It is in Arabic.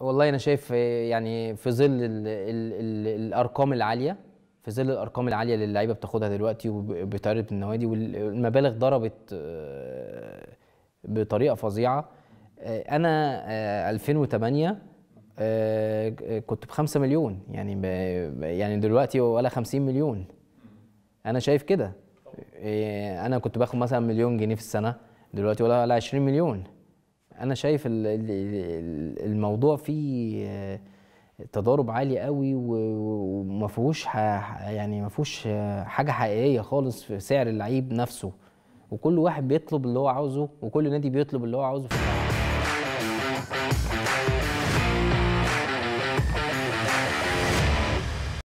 والله انا شايف آه، يعني في ظل الـ الـ الـ الارقام العاليه في ظل الارقام العاليه اللي اللعيبه بتاخدها دلوقتي وبتعرض النوادي والمبالغ ضربت آه، بطريقه فظيعه آه، انا 2008 كنت ب 5 مليون يعني يعني دلوقتي ولا 50 مليون انا شايف كده انا كنت باخد مثلا مليون جنيه في السنه دلوقتي ولا 20 مليون انا شايف الموضوع فيه آه، تضارب عالي قوي وما فيهوش يعني ما فيهوش آه، حاجه حقيقيه خالص في سعر اللعيب نفسه وكل واحد بيطلب اللي هو عاوزه وكل نادي بيطلب اللي هو عاوزه في اللعب.